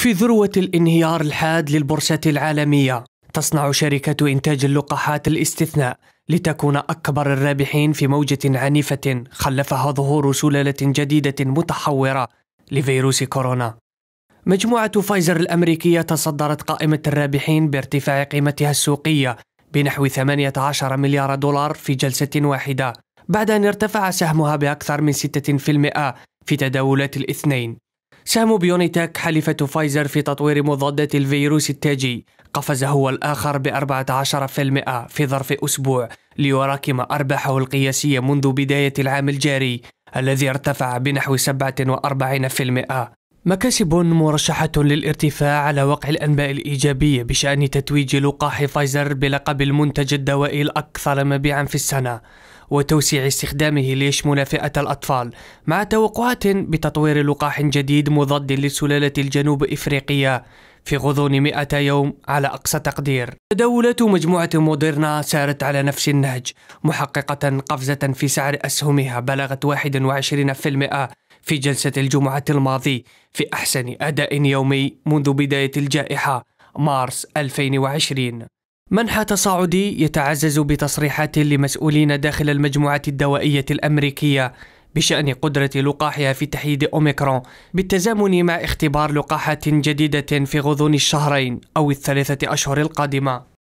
في ذروة الانهيار الحاد للبورصة العالمية تصنع شركة إنتاج اللقاحات الاستثناء لتكون أكبر الرابحين في موجة عنيفة خلفها ظهور سلالة جديدة متحورة لفيروس كورونا. مجموعة فايزر الأمريكية تصدرت قائمة الرابحين بارتفاع قيمتها السوقية بنحو 18 مليار دولار في جلسة واحدة، بعد أن ارتفع سهمها بأكثر من 6% في تداولات الاثنين. سهم بيونيتك حليفة فايزر في تطوير مضادات الفيروس التاجي قفز هو الآخر ب 14% في ظرف أسبوع ليراكم أرباحه القياسية منذ بداية العام الجاري الذي ارتفع بنحو 47% مكاسب مرشحة للارتفاع على وقع الأنباء الإيجابية بشأن تتويج لقاح فايزر بلقب المنتج الدوائي الأكثر مبيعا في السنة وتوسيع استخدامه ليشمل فئة الأطفال مع توقعات بتطوير لقاح جديد مضاد للسلالة الجنوب إفريقية في غضون 100 يوم على أقصى تقدير دولة مجموعة موديرنا سارت على نفس النهج محققة قفزة في سعر أسهمها بلغت 21% في جلسة الجمعة الماضي في أحسن أداء يومي منذ بداية الجائحة مارس 2020 منحى تصاعدي يتعزز بتصريحات لمسؤولين داخل المجموعة الدوائية الأمريكية بشأن قدرة لقاحها في تحييد أوميكرون بالتزامن مع اختبار لقاحات جديدة في غضون الشهرين أو الثلاثة أشهر القادمة